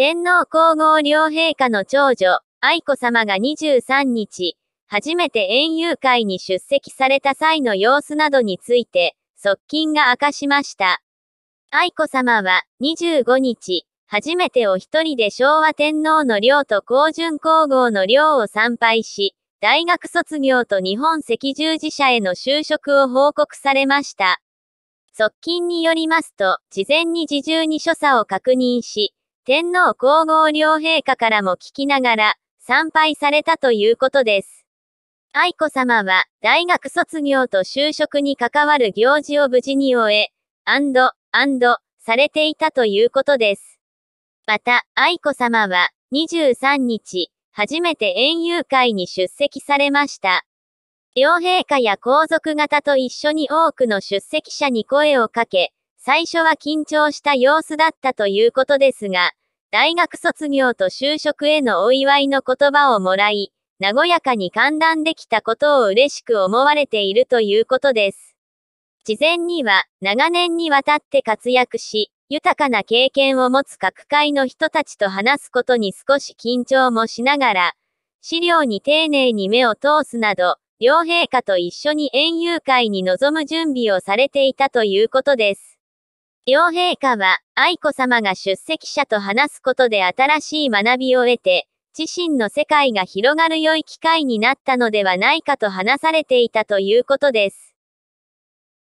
天皇皇后両陛下の長女、愛子さまが23日、初めて園遊会に出席された際の様子などについて、側近が明かしました。愛子さまは、25日、初めてお一人で昭和天皇の陵と皇順皇后の陵を参拝し、大学卒業と日本赤十字社への就職を報告されました。側近によりますと、事前に自重に所作を確認し、天皇皇后両陛下からも聞きながら、参拝されたということです。愛子さまは、大学卒業と就職に関わる行事を無事に終え、アンド、アンド、されていたということです。また、愛子さまは、23日、初めて園遊会に出席されました。両陛下や皇族方と一緒に多くの出席者に声をかけ、最初は緊張した様子だったということですが、大学卒業と就職へのお祝いの言葉をもらい、和やかに歓談できたことを嬉しく思われているということです。事前には、長年にわたって活躍し、豊かな経験を持つ各界の人たちと話すことに少し緊張もしながら、資料に丁寧に目を通すなど、両陛下と一緒に園遊会に臨む準備をされていたということです。両陛下は、愛子さまが出席者と話すことで新しい学びを得て、自身の世界が広がる良い機会になったのではないかと話されていたということです。